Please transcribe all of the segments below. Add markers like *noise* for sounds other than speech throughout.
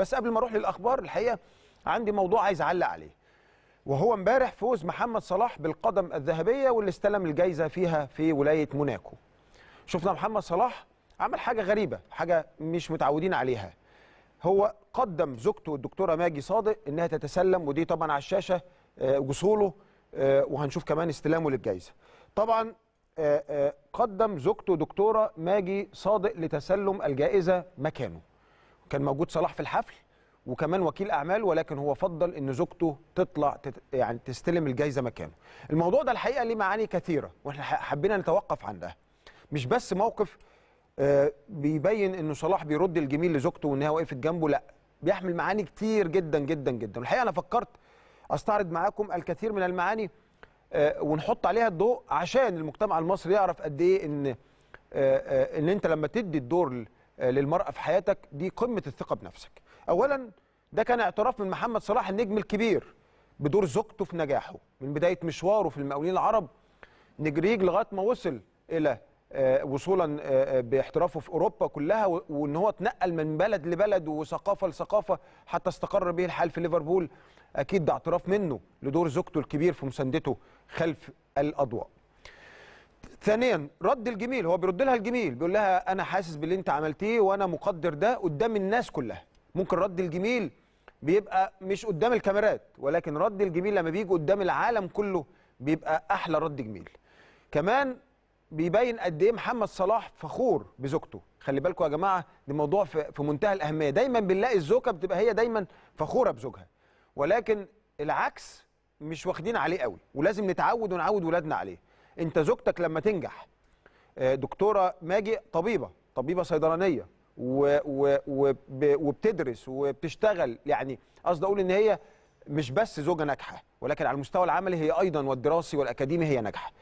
بس قبل ما اروح للاخبار الحقيقه عندي موضوع عايز اعلق عليه وهو امبارح فوز محمد صلاح بالقدم الذهبيه واللي استلم الجايزه فيها في ولايه موناكو شفنا محمد صلاح عمل حاجه غريبه حاجه مش متعودين عليها هو قدم زوجته الدكتوره ماجي صادق انها تتسلم ودي طبعا على الشاشه آه، وصوله آه، وهنشوف كمان استلامه للجائزه طبعا آه، قدم زوجته دكتوره ماجي صادق لتسلم الجائزه مكانه كان موجود صلاح في الحفل وكمان وكيل اعمال ولكن هو فضل ان زوجته تطلع يعني تستلم الجايزه مكانه. الموضوع ده الحقيقه ليه معاني كثيره واحنا حبينا نتوقف عندها. مش بس موقف آه، بيبين انه صلاح بيرد الجميل لزوجته وان هي وقفت جنبه لا بيحمل معاني كتير جدا جدا جدا والحقيقه انا فكرت استعرض معاكم الكثير من المعاني آه، ونحط عليها الضوء عشان المجتمع المصري يعرف قد ايه ان آه، ان انت لما تدي الدور للمرأة في حياتك دي قمة الثقة بنفسك أولا ده كان اعتراف من محمد صلاح النجم الكبير بدور زوجته في نجاحه من بداية مشواره في المقاولين العرب نجريج لغاية ما وصل إلى آه، وصولا آه، آه، باحترافه في اوروبا كلها وان هو اتنقل من بلد لبلد وثقافه لثقافه حتى استقر به الحال في ليفربول اكيد ده اعتراف منه لدور زوجته الكبير في مساندته خلف الاضواء ثانيا رد الجميل هو بيرد لها الجميل بيقول لها انا حاسس باللي انت عملتيه وانا مقدر ده قدام الناس كلها ممكن رد الجميل بيبقى مش قدام الكاميرات ولكن رد الجميل لما بيجي قدام العالم كله بيبقى احلى رد جميل كمان بيبين قد ايه محمد صلاح فخور بزوجته خلي بالكم يا جماعه ده موضوع في منتهى الاهميه دايما بنلاقي الزوجه بتبقى هي دايما فخوره بزوجها ولكن العكس مش واخدين عليه قوي ولازم نتعود ونعود ولادنا عليه انت زوجتك لما تنجح آه، دكتوره ماجي طبيبه طبيبه صيدلانيه و... وبتدرس وبتشتغل يعني قصدي اقول ان هي مش بس زوجه ناجحه ولكن على المستوى العملي هي ايضا والدراسي والاكاديمي هي ناجحه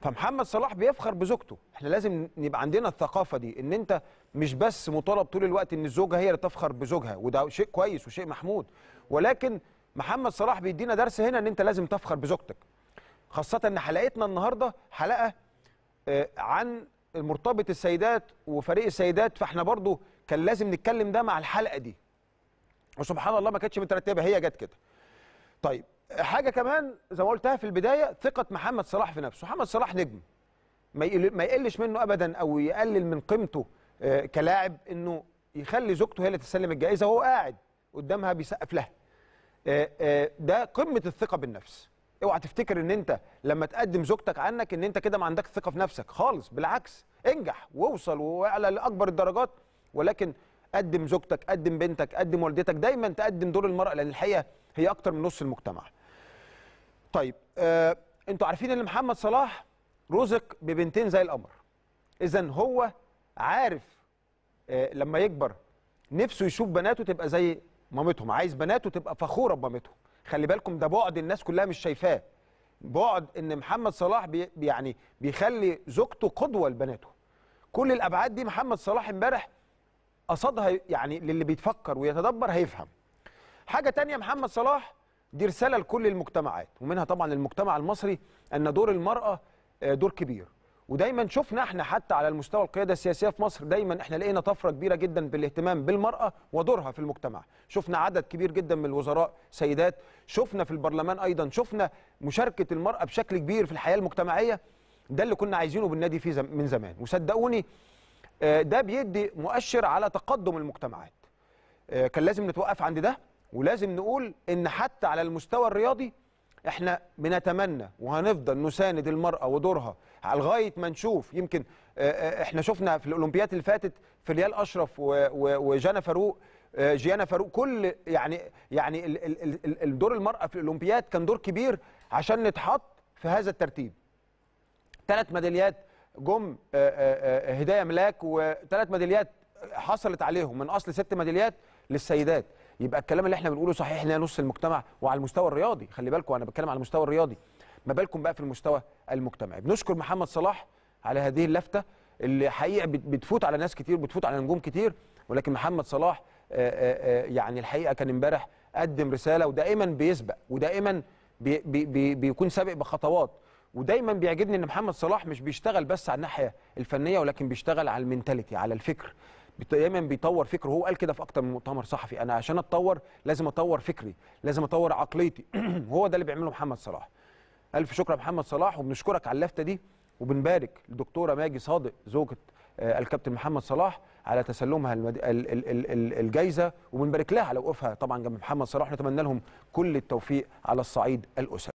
فمحمد صلاح بيفخر بزوجته احنا لازم نبقى عندنا الثقافه دي ان انت مش بس مطالب طول الوقت ان الزوجه هي اللي تفخر بزوجها وده شيء كويس وشيء محمود ولكن محمد صلاح بيدينا درس هنا ان انت لازم تفخر بزوجتك خاصة ان حلقتنا النهاردة حلقة آه، عن مرتبط السيدات وفريق السيدات فاحنا برضو كان لازم نتكلم ده مع الحلقة دي وسبحان الله ما كانتش مترتبة هي جت كده طيب حاجة كمان زي ما قلتها في البداية ثقة محمد صلاح في نفسه محمد صلاح نجم ما يقلش منه ابدا او يقلل من قيمته آه، كلاعب انه يخلي زوجته هي اللي تسلم الجائزه وهو قاعد قدامها بيسقف لها آه، ده قمه الثقه بالنفس اوعى تفتكر ان انت لما تقدم زوجتك عنك ان انت كده ما عندك ثقه في نفسك خالص بالعكس انجح واوصل واعلى لاكبر الدرجات ولكن قدم زوجتك قدم بنتك قدم والدتك دايما تقدم دور المراه لان الحقيقه هي اكتر من نص المجتمع طيب آه، انتوا عارفين ان محمد صلاح رزق ببنتين زي القمر اذا هو عارف آه، لما يكبر نفسه يشوف بناته تبقى زي مامتهم عايز بناته تبقى فخوره بمامتهم خلي بالكم ده بعد الناس كلها مش شايفاه بعد ان محمد صلاح بي يعني بيخلي زوجته قدوه لبناته كل الابعاد دي محمد صلاح امبارح قصدها يعني للي بيتفكر ويتدبر هيفهم حاجه تانية محمد صلاح دي رساله لكل المجتمعات ومنها طبعا المجتمع المصري ان دور المراه آه، دور كبير ودايما شفنا احنا حتى على المستوى القياده السياسيه في مصر دايما احنا لقينا طفره كبيره جدا بالاهتمام بالمراه ودورها في المجتمع شفنا عدد كبير جدا من الوزراء سيدات شفنا في البرلمان ايضا شفنا مشاركه المراه بشكل كبير في الحياه المجتمعيه ده اللي كنا عايزينه بالنادي فيه من زمان وصدقوني آه، ده بيدي مؤشر على تقدم المجتمعات آه، كان لازم نتوقف عند ده ولازم نقول ان حتى على المستوى الرياضي احنا بنتمنى وهنفضل نساند المراه ودورها لغايه ما نشوف يمكن آه، احنا شفنا في الاولمبيات اللي فاتت فيليال اشرف وجانا فاروق آه، جيانا فاروق كل يعني يعني دور المراه في الاولمبياد كان دور كبير عشان نتحط في هذا الترتيب ثلاث ميداليات جم آه، آه، هدايه ملاك وثلاث ميداليات حصلت عليهم من اصل ست ميداليات للسيدات يبقى الكلام اللي احنا بنقوله صحيح ليها نص المجتمع وعلى المستوى الرياضي خلي بالكم انا بتكلم على المستوى الرياضي ما بالكم بقى في المستوى المجتمعي بنشكر محمد صلاح على هذه اللفته اللي حقيقه بتفوت على ناس كتير بتفوت على نجوم كتير ولكن محمد صلاح آه، آه، آه، يعني الحقيقه كان امبارح قدم رساله ودائما بيسبق ودائما بي بي بيكون سابق بخطوات ودايما بيعجبني ان محمد صلاح مش بيشتغل بس على الناحيه الفنيه ولكن بيشتغل على المينتاليتي على الفكر دايما بيطور فكره هو قال كده في اكتر من مؤتمر صحفي انا عشان اتطور لازم اطور فكري لازم اطور عقليتي *clears throat* هو ده اللي بيعمله محمد صلاح الف شكر محمد صلاح وبنشكرك على اللفته دي وبنبارك لدكتوره ماجي صادق زوجة آه، الكابتن محمد صلاح على تسلمها الجايزه وبنبارك لها على وقوفها طبعا جنب محمد صلاح نتمنى لهم كل التوفيق على الصعيد الاسري